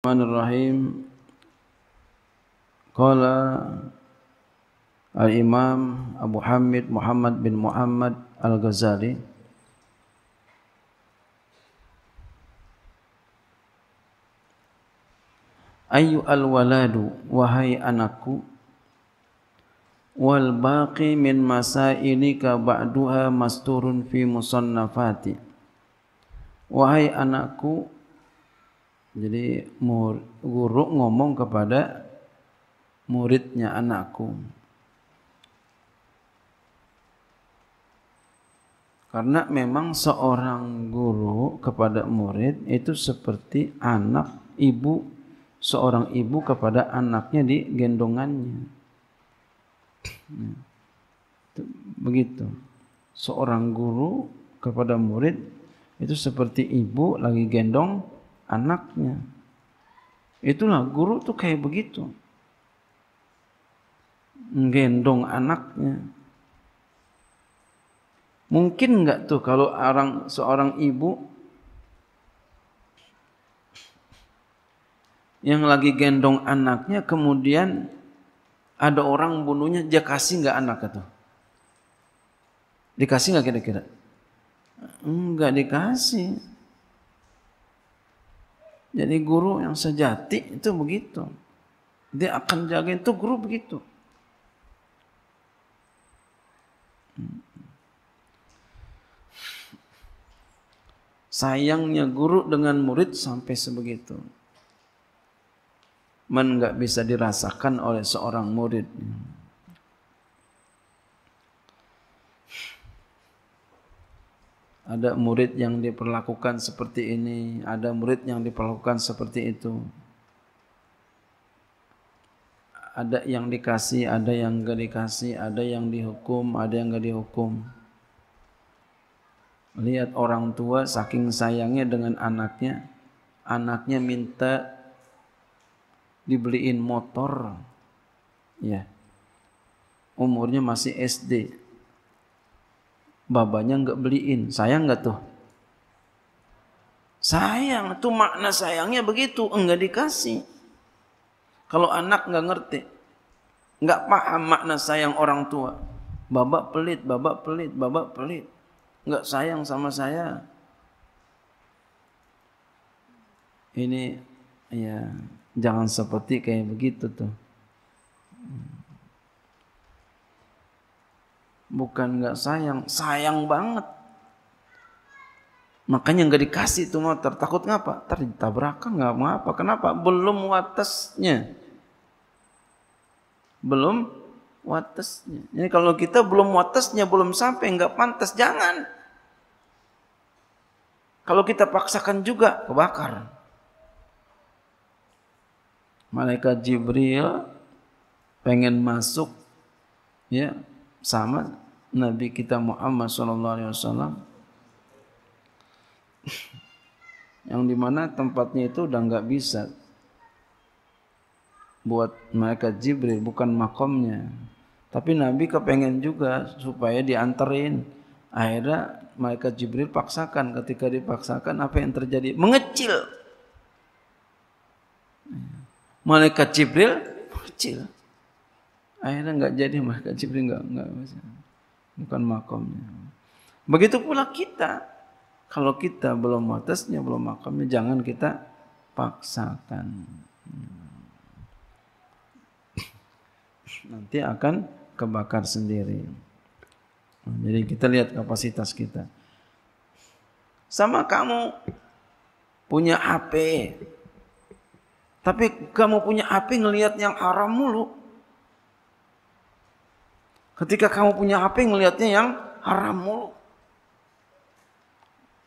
الرحمن الرحيم قال الإمام أبو حمد محمد بن محمد الغزالي Ayu al-waladu wahai anakku wal baqi min masainika ba'duha masturun fi musannafati wahai anakku jadi guru ngomong kepada muridnya anakku. Karena memang seorang guru kepada murid itu seperti anak ibu seorang ibu kepada anaknya di gendongannya. Begitu. Seorang guru kepada murid itu seperti ibu lagi gendong anaknya. Itulah guru tuh kayak begitu. menggendong anaknya. Mungkin nggak tuh kalau orang seorang ibu yang lagi gendong anaknya kemudian ada orang bunuhnya dia kasih nggak anak itu dikasih nggak kira-kira nggak dikasih jadi guru yang sejati itu begitu. Dia akan jagain tuh guru begitu. Sayangnya guru dengan murid sampai sebegitu. men gak bisa dirasakan oleh seorang murid. ada murid yang diperlakukan seperti ini, ada murid yang diperlakukan seperti itu. Ada yang dikasih, ada yang gak dikasih, ada yang dihukum, ada yang gak dihukum. Lihat orang tua saking sayangnya dengan anaknya, anaknya minta dibeliin motor. Ya. Umurnya masih SD, babanya nggak beliin. Sayang nggak tuh? Sayang, tuh makna sayangnya begitu, enggak dikasih. Kalau anak nggak ngerti, nggak paham makna sayang orang tua. Babak pelit, babak pelit, babak pelit. Nggak sayang sama saya. Ini ya jangan seperti kayak begitu tuh. Hmm bukan nggak sayang sayang banget makanya nggak dikasih tuh motor takut ngapa Tertabrakan ditabrakan nggak ngapa kenapa belum watasnya belum watasnya ini kalau kita belum watasnya belum sampai nggak pantas jangan kalau kita paksakan juga kebakar malaikat Jibril pengen masuk ya sama Nabi kita Muhammad sallallahu alaihi wasallam yang dimana tempatnya itu udah nggak bisa buat malaikat Jibril bukan makomnya tapi Nabi kepengen juga supaya dianterin akhirnya malaikat Jibril paksakan ketika dipaksakan apa yang terjadi mengecil malaikat Jibril kecil Akhirnya nggak jadi malaikat Jibril nggak nggak bukan makomnya. Begitu pula kita. Kalau kita belum watasnya, belum makomnya jangan kita paksakan. Nanti akan kebakar sendiri. jadi kita lihat kapasitas kita. Sama kamu punya HP, tapi kamu punya HP ngelihat yang haram mulu. Ketika kamu punya HP ngelihatnya yang haram mulu.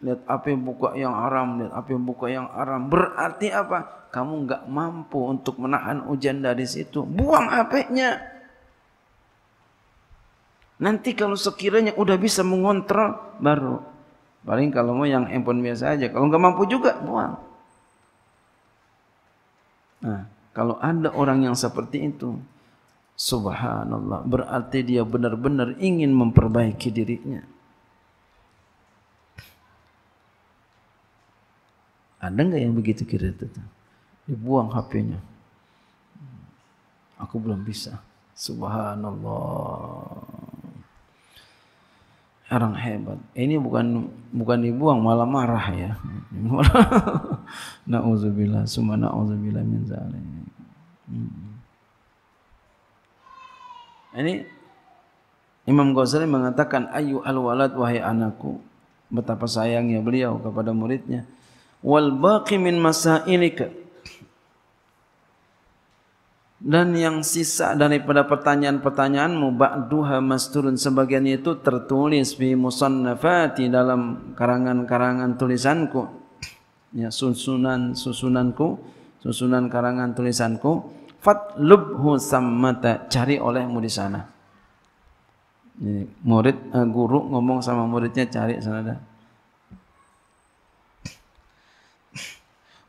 Lihat HP buka yang haram, lihat HP buka yang haram. Berarti apa? Kamu nggak mampu untuk menahan hujan dari situ. Buang HP-nya. Nanti kalau sekiranya udah bisa mengontrol baru. Paling kalau mau yang handphone biasa aja. Kalau nggak mampu juga buang. Nah, kalau ada orang yang seperti itu, Subhanallah, berarti dia benar-benar ingin memperbaiki dirinya. Ada nggak yang begitu kira itu? Dibuang HP-nya. Aku belum bisa. Subhanallah. Orang hebat. Ini bukan bukan dibuang malah marah ya. Nauzubillah, summa nauzubillah min zalim. Hmm. Ini Imam Ghazali mengatakan ayu alwalad wahai anakku betapa sayangnya beliau kepada muridnya wal baqi min masailika dan yang sisa daripada pertanyaan-pertanyaanmu ba'duha masturun sebagian itu tertulis fi musannafati dalam karangan-karangan tulisanku ya susunan-susunanku susunan karangan tulisanku fatlubhu sammata cari olehmu di sana murid uh, guru ngomong sama muridnya cari sana dah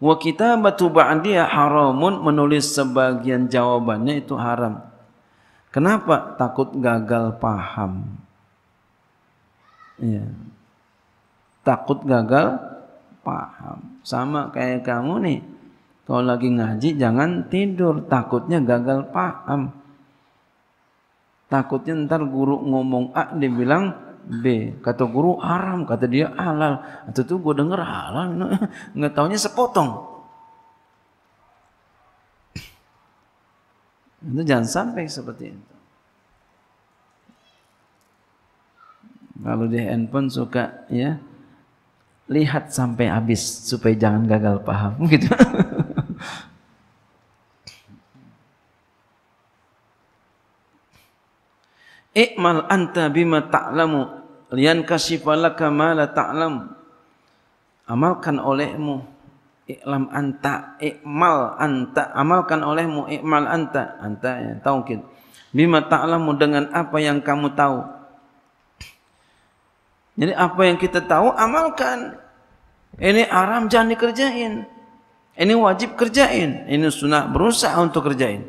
wa kitabatu dia haramun menulis sebagian jawabannya itu haram kenapa takut gagal paham ya. takut gagal paham sama kayak kamu nih kalau lagi ngaji jangan tidur, takutnya gagal paham. Takutnya ntar guru ngomong A, dia bilang B. Kata guru haram, kata dia halal. itu tuh gue denger halal, nggak taunya sepotong. Itu jangan sampai seperti itu. Kalau di handphone suka ya lihat sampai habis supaya jangan gagal paham gitu. I'mal anta bima ta'lamu lian kasifalaka ma la ta'lam. Amalkan olehmu iklam anta ikmal anta amalkan olehmu ikmal anta anta ya, tahu kan bima ta'lamu dengan apa yang kamu tahu jadi apa yang kita tahu amalkan ini aram jangan dikerjain ini wajib kerjain ini sunnah berusaha untuk kerjain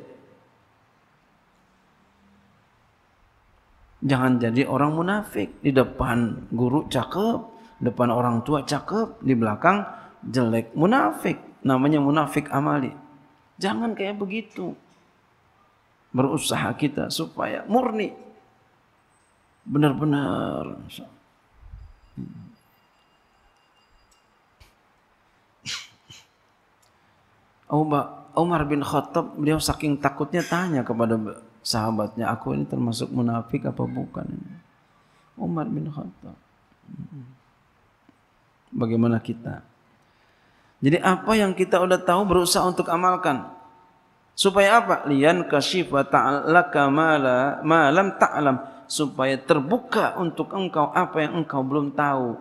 Jangan jadi orang munafik. Di depan guru cakep, depan orang tua cakep, di belakang jelek munafik. Namanya munafik amali. Jangan kayak begitu. Berusaha kita supaya murni. Benar-benar. Umar bin Khattab beliau saking takutnya tanya kepada sahabatnya, aku ini termasuk munafik apa bukan? ini? Umar bin Khattab. Bagaimana kita? Jadi apa yang kita sudah tahu berusaha untuk amalkan. Supaya apa? Lian kasyifa ta'alaka ma lam ta'lam supaya terbuka untuk engkau apa yang engkau belum tahu.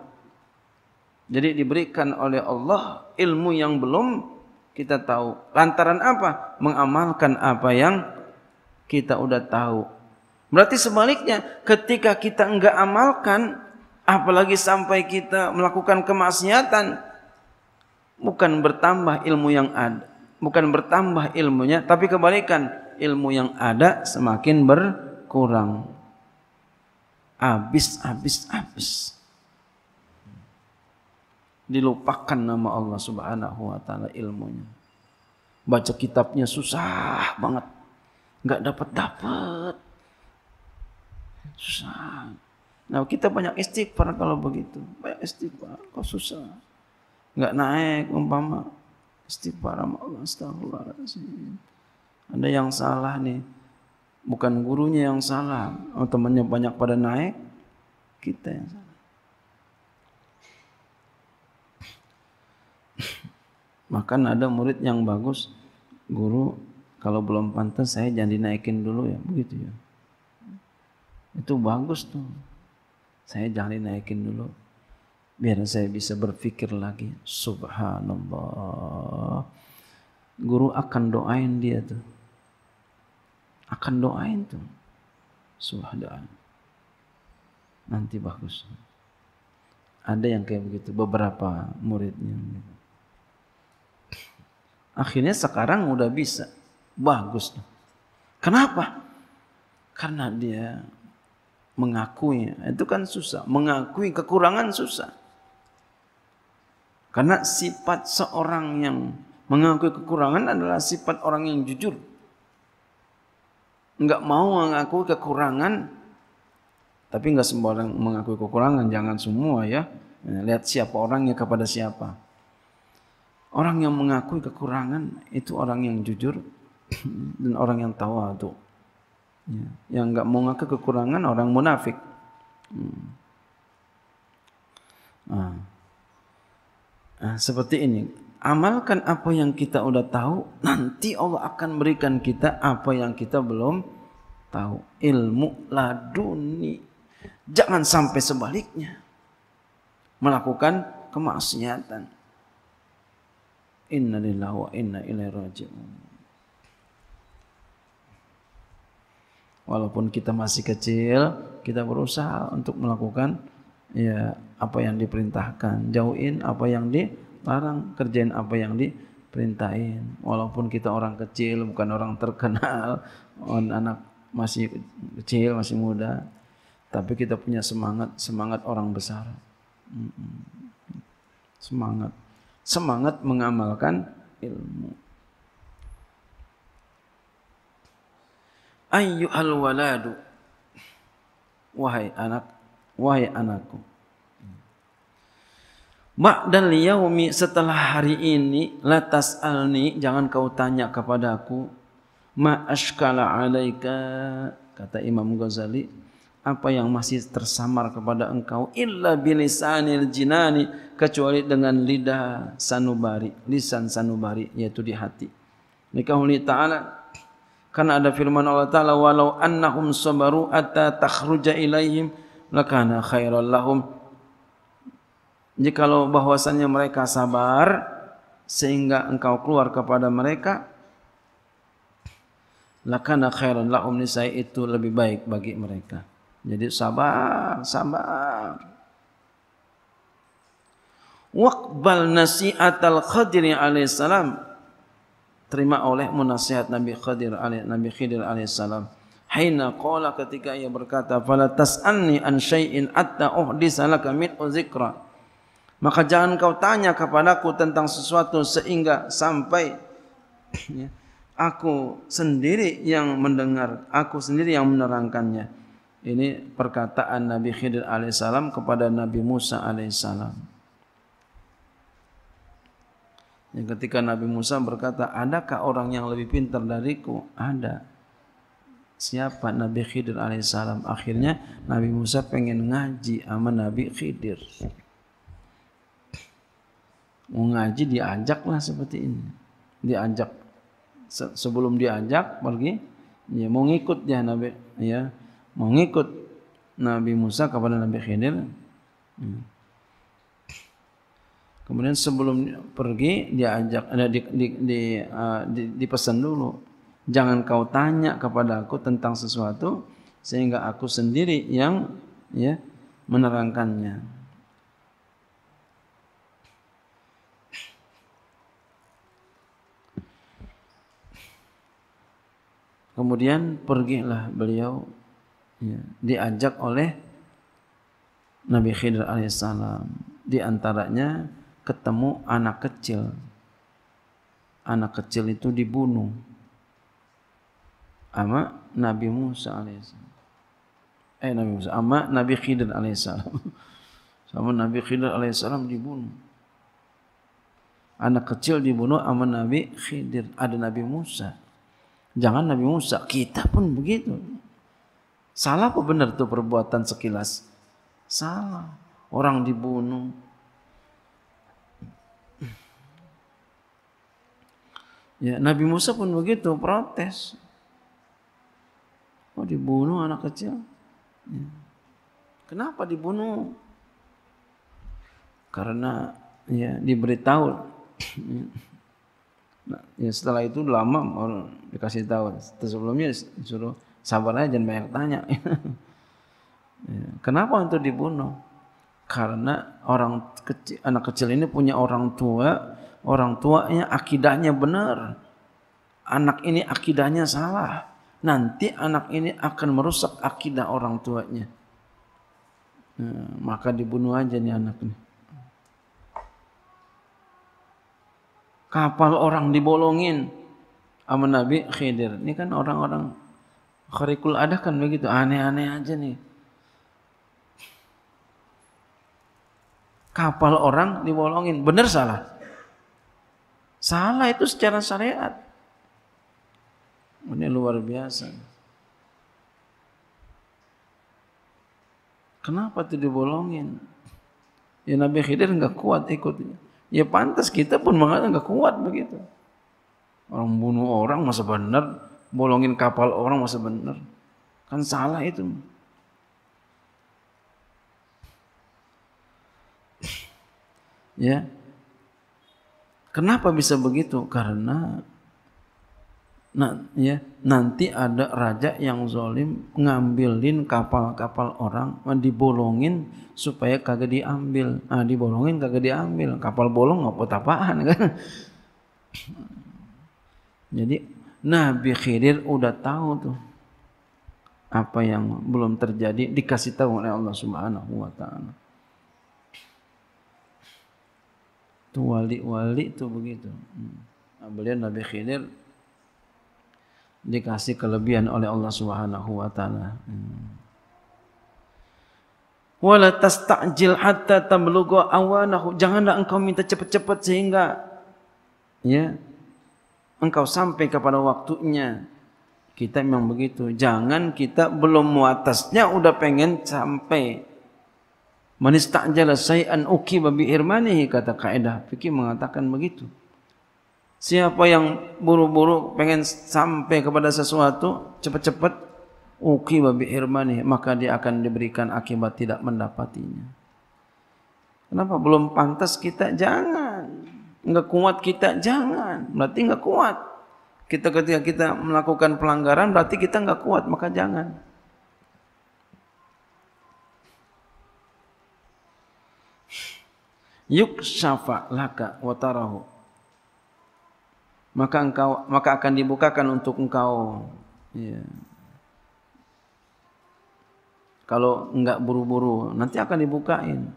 Jadi diberikan oleh Allah ilmu yang belum kita tahu. Lantaran apa? Mengamalkan apa yang kita udah tahu. Berarti sebaliknya, ketika kita enggak amalkan, apalagi sampai kita melakukan kemaksiatan, bukan bertambah ilmu yang ada, bukan bertambah ilmunya, tapi kebalikan, ilmu yang ada semakin berkurang. Habis, habis, habis. Dilupakan nama Allah Subhanahu wa taala ilmunya. Baca kitabnya susah banget nggak dapat dapat susah nah kita banyak istighfar kalau begitu banyak istighfar kok susah nggak naik umpama istighfar sama Allah astagfirullahaladzim ada yang salah nih bukan gurunya yang salah oh, temannya banyak pada naik kita yang salah Bahkan ada murid yang bagus, guru kalau belum pantas saya jangan dinaikin dulu ya, begitu ya. Itu bagus tuh. Saya jangan dinaikin dulu. Biar saya bisa berpikir lagi. Subhanallah. Guru akan doain dia tuh. Akan doain tuh. Subhanallah. Nanti bagus. Ada yang kayak begitu. Beberapa muridnya. Akhirnya sekarang udah bisa bagus. Kenapa? Karena dia mengakui, itu kan susah. Mengakui kekurangan susah. Karena sifat seorang yang mengakui kekurangan adalah sifat orang yang jujur. Enggak mau mengakui kekurangan, tapi enggak sembarang mengakui kekurangan, jangan semua ya. Lihat siapa orangnya kepada siapa. Orang yang mengakui kekurangan itu orang yang jujur, dan orang yang tawadu. Ah, ya. Yang enggak mau ngaku kekurangan orang munafik. Hmm. Nah. nah. seperti ini, amalkan apa yang kita udah tahu, nanti Allah akan berikan kita apa yang kita belum tahu. Ilmu laduni. Jangan sampai sebaliknya. Melakukan kemaksiatan. Inna lillahi wa inna ilaihi raji'un. walaupun kita masih kecil kita berusaha untuk melakukan ya apa yang diperintahkan jauhin apa yang dilarang kerjain apa yang diperintahin walaupun kita orang kecil bukan orang terkenal on anak masih kecil masih muda tapi kita punya semangat semangat orang besar semangat semangat mengamalkan ilmu ayyuhal waladu wahai anak wahai anakku Ba'dal yaumi setelah hari ini latas alni jangan kau tanya kepadaku ma ashkala alaika kata Imam Ghazali apa yang masih tersamar kepada engkau illa bilisanil jinani kecuali dengan lidah sanubari lisan sanubari yaitu di hati nikahuni ta'ala Karena ada firman Allah Ta'ala walau annahum sabaru atta takhruja ilaihim lakana khairal lahum. Jikalau bahwasannya mereka sabar sehingga engkau keluar kepada mereka lakana khairan lahum nisai itu lebih baik bagi mereka. Jadi sabar, sabar. Waqbal nasi'atal khadiri alaihissalam. salam terima oleh nasihat Nabi Khidir alaih Nabi Khidir alaihissalam. Hina qala ketika ia berkata fala tas'anni an shay'in atta uhdisa laka min uzikra. Maka jangan kau tanya kepadaku tentang sesuatu sehingga sampai ya, aku sendiri yang mendengar, aku sendiri yang menerangkannya. Ini perkataan Nabi Khidir alaihissalam kepada Nabi Musa alaihissalam. Yang ketika Nabi Musa berkata, adakah orang yang lebih pintar dariku? Ada. Siapa Nabi Khidir alaihissalam? Akhirnya Nabi Musa pengen ngaji sama Nabi Khidir. Mau ngaji diajaklah seperti ini. Diajak. sebelum diajak pergi, ya mau ngikut ya Nabi ya mau ngikut Nabi Musa kepada Nabi Khidir. Hmm. Kemudian sebelum pergi diajak ada eh, di, di, di, uh, di, dipesan dulu. Jangan kau tanya kepada aku tentang sesuatu sehingga aku sendiri yang ya menerangkannya. Kemudian pergilah beliau ya, diajak oleh Nabi Khidir alaihissalam. Di antaranya ketemu anak kecil. Anak kecil itu dibunuh sama Nabi Musa alaihissalam. Eh Nabi Musa, sama Nabi Khidir alaihissalam. sama Nabi Khidir alaihissalam dibunuh. Anak kecil dibunuh sama Nabi Khidir. Ada Nabi Musa. Jangan Nabi Musa, kita pun begitu. Salah apa benar tuh perbuatan sekilas? Salah. Orang dibunuh, Ya, Nabi Musa pun begitu protes. Kok oh, dibunuh anak kecil? Ya. Kenapa dibunuh? Karena ya diberitahu. Nah, ya setelah itu lama orang dikasih tahu. Sebelumnya disuruh sabar aja jangan banyak tanya. ya. Kenapa untuk dibunuh? Karena orang kecil, anak kecil ini punya orang tua orang tuanya akidahnya benar. Anak ini akidahnya salah. Nanti anak ini akan merusak akidah orang tuanya. Nah, maka dibunuh aja nih anaknya. Kapal orang dibolongin sama Nabi Khidir. Ini kan orang-orang kharikul ada kan begitu. Aneh-aneh aja nih. Kapal orang dibolongin. Benar salah? Salah itu secara syariat. Ini luar biasa. Kenapa tidak dibolongin? Ya Nabi Khidir nggak kuat ikutnya. Ya pantas kita pun mengatakan nggak kuat begitu. Orang bunuh orang masa benar, bolongin kapal orang masa benar. Kan salah itu. ya. Kenapa bisa begitu? Karena nah, ya, nanti ada raja yang zolim ngambilin kapal-kapal orang, dibolongin supaya kagak diambil. Nah, dibolongin kagak diambil. Kapal bolong nggak apaan kan? Jadi Nabi Khidir udah tahu tuh apa yang belum terjadi dikasih tahu oleh Allah Subhanahu wa taala. itu wali-wali itu begitu. Nah, hmm. beliau Nabi Khidir dikasih kelebihan oleh Allah Subhanahu wa taala. Hmm. Wala tasta'jil hatta tamlugu awanahu. Janganlah engkau minta cepat-cepat sehingga ya engkau sampai kepada waktunya. Kita memang begitu. Jangan kita belum muatasnya udah pengen sampai. Manis Manista'jala say'an uki babi irmanihi kata kaedah. Fikir mengatakan begitu. Siapa yang buru-buru pengen sampai kepada sesuatu cepat-cepat uki babi irmanihi. Maka dia akan diberikan akibat tidak mendapatinya. Kenapa belum pantas kita? Jangan. Enggak kuat kita? Jangan. Berarti enggak kuat. Kita ketika kita melakukan pelanggaran berarti kita enggak kuat. Maka Jangan. Yuk yuksyafa laka wa tarahu maka engkau maka akan dibukakan untuk engkau ya. kalau enggak buru-buru nanti akan dibukain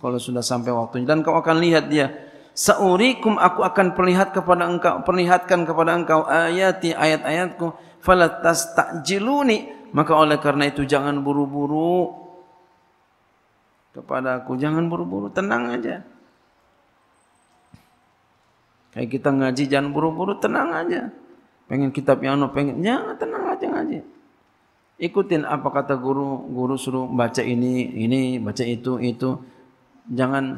kalau sudah sampai waktunya dan kau akan lihat dia saurikum aku akan perlihat kepada engkau perlihatkan kepada engkau ayati ayat-ayatku falatastajiluni maka oleh karena itu jangan buru-buru kepada aku. Jangan buru-buru, tenang aja. Kayak kita ngaji jangan buru-buru, tenang aja. Pengen kitab yang anu, pengen jangan tenang aja ngaji. Ikutin apa kata guru, guru suruh baca ini, ini, baca itu, itu. Jangan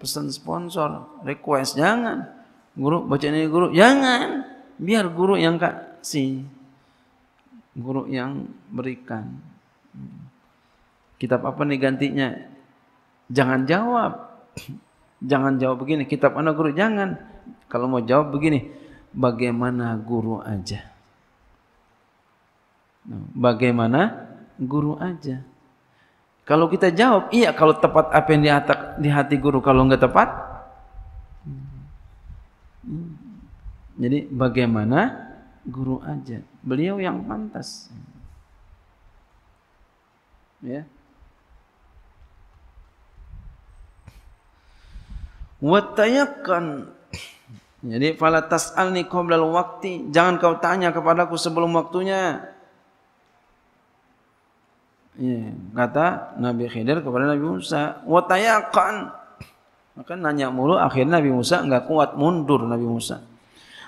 pesan sponsor, request jangan. Guru baca ini guru, jangan. Biar guru yang kasih. Guru yang berikan. Kitab apa nih gantinya? Jangan jawab. Jangan jawab begini, kitab anak guru jangan. Kalau mau jawab begini, bagaimana guru aja. Nah, bagaimana guru aja. Kalau kita jawab, iya kalau tepat apa yang di, atak, di hati guru, kalau enggak tepat. Hmm. Jadi bagaimana guru aja. Beliau yang pantas. Ya. Watayakan. Jadi fala tas'alni qabla waqti jangan kau tanya kepadaku sebelum waktunya. Ya, kata Nabi Khidir kepada Nabi Musa, "Watayaqan." Maka nanya mulu akhirnya Nabi Musa enggak kuat mundur Nabi Musa.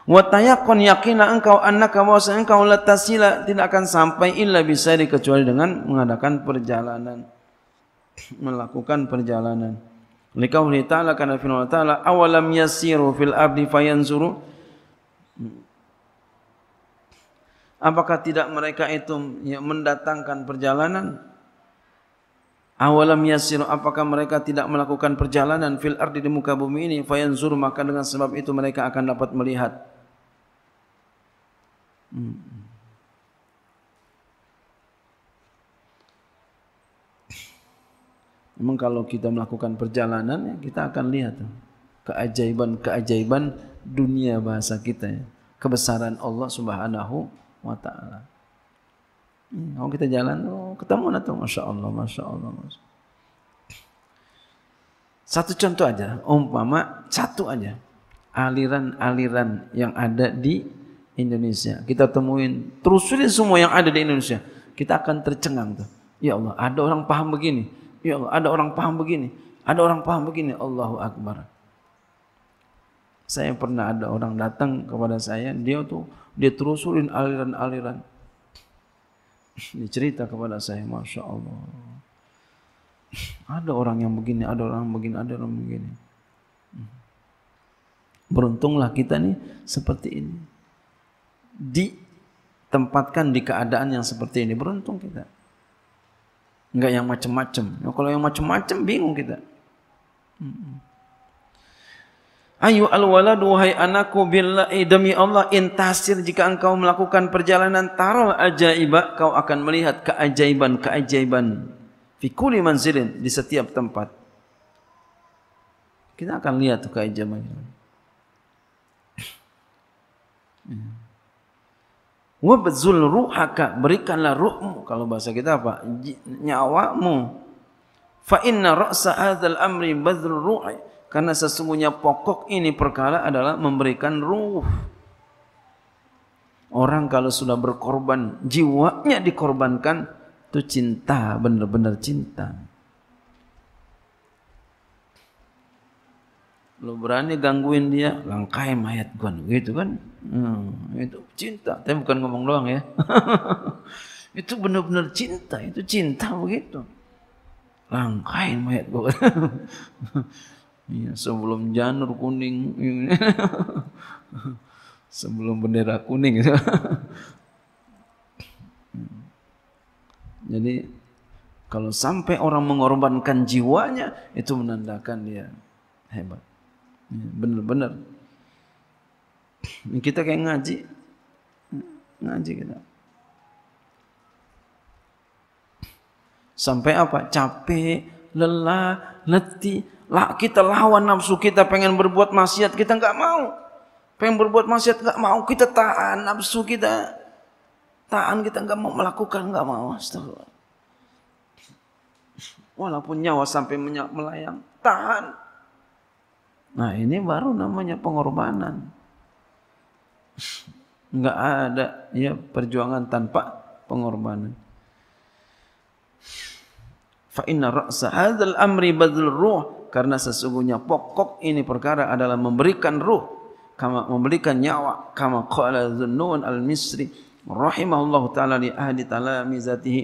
"Watayaqan yakina engkau annaka wa engkau latasila tidak akan sampai illa bisa kecuali dengan mengadakan perjalanan melakukan perjalanan. Likauli ta'ala kana fi nawa ta'ala awalam yasiru fil abdi fayanzuru Apakah tidak mereka itu mendatangkan perjalanan? Awalam yasiru apakah mereka tidak melakukan perjalanan fil ardi di muka bumi ini fayanzuru maka dengan sebab itu mereka akan dapat melihat. Hmm. Memang kalau kita melakukan perjalanan ya, kita akan lihat keajaiban-keajaiban dunia bahasa kita ya. Kebesaran Allah Subhanahu wa taala. kalau iya, kita jalan oh, ketemu nanti Masya Allah, Masya Allah, Masya Satu contoh aja, umpama satu aja aliran-aliran yang ada di Indonesia. Kita temuin, terusin semua yang ada di Indonesia. Kita akan tercengang tuh. Ya Allah, ada orang paham begini Ya Allah, ada orang paham begini, ada orang paham begini, Allahu Akbar. Saya pernah ada orang datang kepada saya, dia tuh dia terusulin aliran-aliran. Dia cerita kepada saya, Masya Allah. Ada orang yang begini, ada orang yang begini, ada orang yang begini. Beruntunglah kita nih seperti ini. Ditempatkan di keadaan yang seperti ini. Beruntung kita. Enggak yang macam-macam. Nah, kalau yang macam-macam bingung kita. Ayu al-waladu wahai anakku billahi demi Allah intasir jika engkau melakukan perjalanan tarol ajaibah kau akan melihat keajaiban-keajaiban fi kulli manzilin di setiap tempat. Kita akan lihat tuh keajaiban. Hmm. Wabzul ruhaka, berikanlah ruhmu. Kalau bahasa kita apa? Nyawamu. Fa inna ra'sa hadzal amri badrul ruhi. Karena sesungguhnya pokok ini perkara adalah memberikan ruh. Orang kalau sudah berkorban, jiwanya dikorbankan, itu cinta, benar-benar cinta. Lo berani gangguin dia, langkai mayat gua, gitu kan? Hmm, itu cinta, tapi bukan ngomong doang ya. itu benar-benar cinta, itu cinta begitu. Langkain mayat gue. ya, sebelum janur kuning, sebelum bendera kuning. Jadi kalau sampai orang mengorbankan jiwanya, itu menandakan dia hebat. Iya, benar-benar kita kayak ngaji. Ngaji kita. Sampai apa? Capek, lelah, letih. Lah kita lawan nafsu kita pengen berbuat maksiat kita nggak mau. Pengen berbuat maksiat nggak mau kita tahan nafsu kita. Tahan kita nggak mau melakukan nggak mau. Astagfirullah. Walaupun nyawa sampai melayang, tahan. Nah ini baru namanya pengorbanan. nggak ada ya perjuangan tanpa pengorbanan. Fa inna ra'sa hadzal amri badzul ruh karena sesungguhnya pokok ini perkara adalah memberikan ruh kama memberikan nyawa kama qala zunnun al misri rahimahullah taala li ahli talamizatihi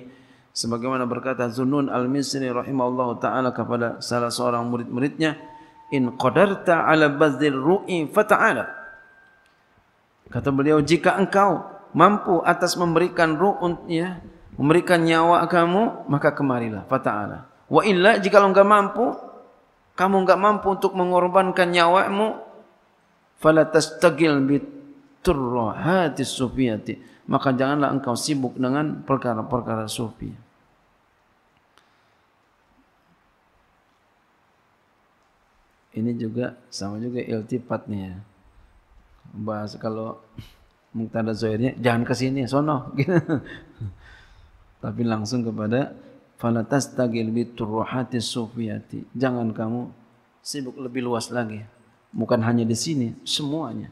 sebagaimana berkata zunnun al misri rahimahullah taala kepada salah seorang murid-muridnya in qadarta ala badzil ru'i fa ta'ala Kata beliau, jika engkau mampu atas memberikan ruh memberikan nyawa kamu, maka kemarilah. Fata'ala. Wa illa, jika lo enggak mampu, kamu enggak mampu untuk mengorbankan nyawamu, fala tastagil biturrohatis sufiyati. Maka janganlah engkau sibuk dengan perkara-perkara sufi. Ini juga sama juga iltifat bahas kalau muktada zahirnya jangan ke sini sono gitu. tapi langsung kepada falatas tagil biturruhati sufiyati jangan kamu sibuk lebih luas lagi bukan hanya di sini semuanya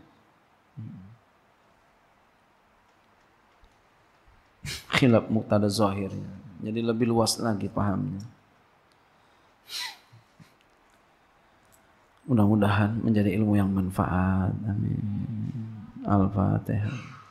khilaf muktada zahirnya jadi lebih luas lagi pahamnya Thank you. Mudah-mudahan menjadi ilmu yang manfaat. Amin. Al-Fatihah.